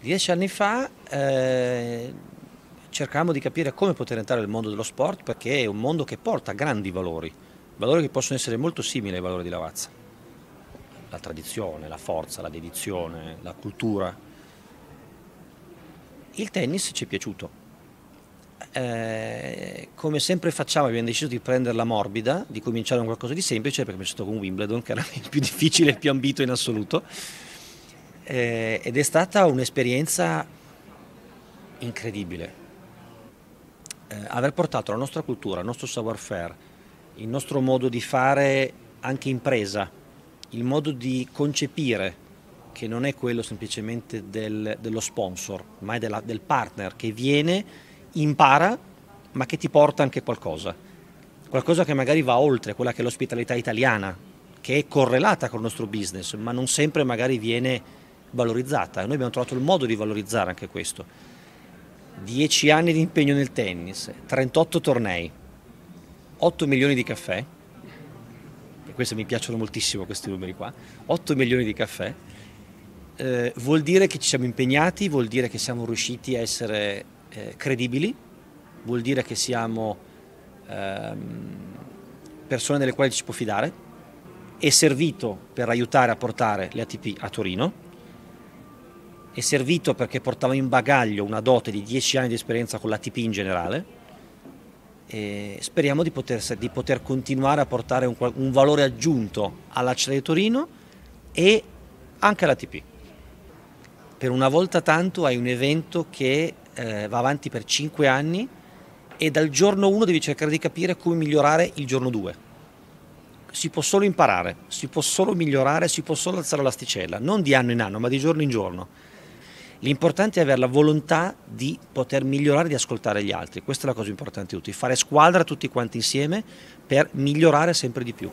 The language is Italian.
Dieci anni fa eh, cercavamo di capire come poter entrare nel mondo dello sport perché è un mondo che porta grandi valori, valori che possono essere molto simili ai valori di Lavazza. La tradizione, la forza, la dedizione, la cultura. Il tennis ci è piaciuto. Eh, come sempre facciamo abbiamo deciso di prenderla morbida, di cominciare con qualcosa di semplice perché abbiamo iniziato con Wimbledon che era il più difficile e il più ambito in assoluto eh, ed è stata un'esperienza incredibile. Eh, aver portato la nostra cultura, il nostro savoir-faire, il nostro modo di fare anche impresa, il modo di concepire che non è quello semplicemente del, dello sponsor, ma è della, del partner che viene, impara, ma che ti porta anche qualcosa. Qualcosa che magari va oltre quella che è l'ospitalità italiana, che è correlata col nostro business, ma non sempre magari viene valorizzata e noi abbiamo trovato il modo di valorizzare anche questo. Dieci anni di impegno nel tennis, 38 tornei, 8 milioni di caffè, e questi mi piacciono moltissimo questi numeri qua, 8 milioni di caffè, eh, vuol dire che ci siamo impegnati, vuol dire che siamo riusciti a essere eh, credibili, vuol dire che siamo ehm, persone delle quali ci si può fidare, è servito per aiutare a portare le ATP a Torino, è servito perché portava in bagaglio una dote di 10 anni di esperienza con l'ATP in generale e speriamo di poter, di poter continuare a portare un, un valore aggiunto all'Accela di Torino e anche all'ATP. Per una volta tanto hai un evento che eh, va avanti per 5 anni e dal giorno 1 devi cercare di capire come migliorare il giorno 2 si può solo imparare, si può solo migliorare, si può solo alzare l'asticella, non di anno in anno, ma di giorno in giorno. L'importante è avere la volontà di poter migliorare, di ascoltare gli altri, questa è la cosa importante di tutti, fare squadra tutti quanti insieme per migliorare sempre di più.